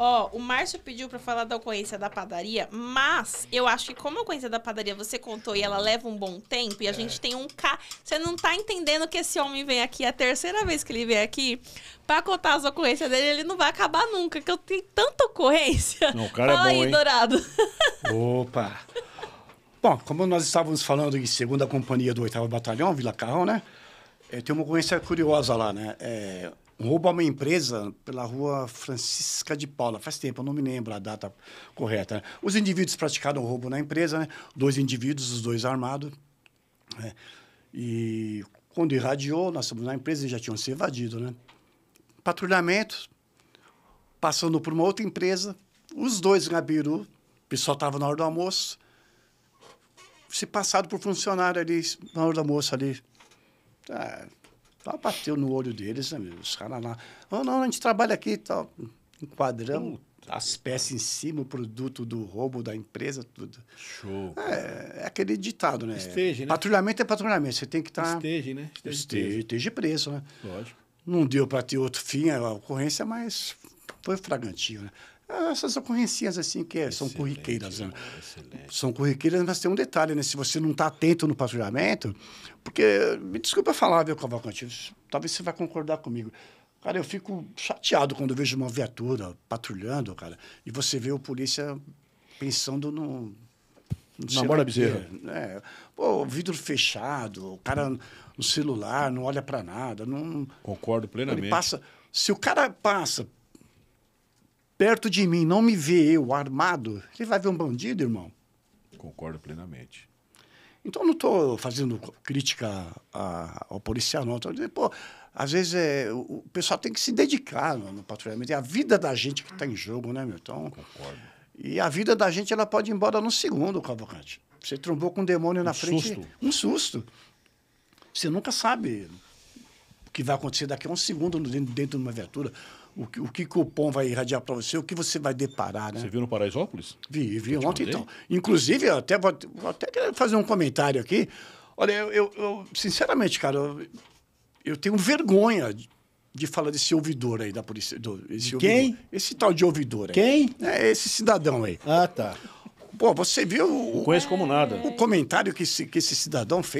Ó, o Márcio pediu para falar da ocorrência da padaria, mas eu acho que como a ocorrência da padaria você contou e ela leva um bom tempo e a é. gente tem um ca, você não tá entendendo que esse homem vem aqui, é a terceira vez que ele vem aqui para contar as ocorrências dele, ele não vai acabar nunca, que eu tenho tanta ocorrência. Não, o cara Fala é bom, aí, hein? Dourado. Opa. Bom, como nós estávamos falando em segunda companhia do 8 Batalhão, Vila Carrão, né? É, tem uma ocorrência curiosa lá, né? É, roubo a uma empresa pela rua Francisca de Paula. Faz tempo, eu não me lembro a data correta. Né? Os indivíduos praticaram roubo na empresa, né? dois indivíduos, os dois armados. Né? E quando irradiou, nós estamos na empresa e já tinham se evadido. Né? Patrulhamento, passando por uma outra empresa, os dois em Gabiru, o pessoal estava na hora do almoço, se passado por funcionário ali, na hora do almoço ali. Ah, Lá bateu no olho deles, né, os caras lá. Oh, não, a gente trabalha aqui e tá, tal. Enquadramos Puta as peças em cima, o produto do roubo da empresa, tudo. Show. É, é aquele ditado, né? Esteja, né? Patrulhamento é patrulhamento. Você tem que estar. Tá... Esteja, né? Esteja, esteja, esteja preso, né? Lógico. Não deu para ter outro fim a ocorrência, mas foi fragantinho né? Essas ocorrências assim que é, são curriqueiras. Né? são corriqueiras, mas tem um detalhe, né? Se você não está atento no patrulhamento, porque, me desculpa falar, viu, Cavalcante, talvez você vai concordar comigo. Cara, eu fico chateado quando vejo uma viatura patrulhando, cara, e você vê o polícia pensando no... Na Bora Bezerra. É, pô, vidro fechado, o cara no celular, não olha para nada. Não, Concordo plenamente. Ele passa, se o cara passa perto de mim, não me vê eu armado, ele vai ver um bandido, irmão. Concordo plenamente. Então, não estou fazendo crítica a, ao policial, não. Estou dizendo, pô, às vezes é, o, o, pessoal tem que se dedicar no, no patrulhamento. É a vida da gente que está em jogo, né, Milton? Então, Concordo. E a vida da gente ela pode ir embora no segundo, Cavalcante. Você trombou com um demônio um na frente. Susto. Um susto. Você nunca sabe que vai acontecer daqui a um segundo dentro, dentro de uma viatura, o que, o que cupom vai irradiar para você, o que você vai deparar. Né? Você viu no Paraisópolis? Vi, vi ontem então. Inclusive, até, vou, até quero fazer um comentário aqui. Olha, eu, eu, eu sinceramente, cara, eu, eu tenho vergonha de, de falar desse ouvidor aí da polícia. Do, esse quem? Ouvidor, esse tal de ouvidor aí. Quem? É esse cidadão aí. Ah, tá. Pô, você viu. Não conheço como nada. O comentário que esse, que esse cidadão fez.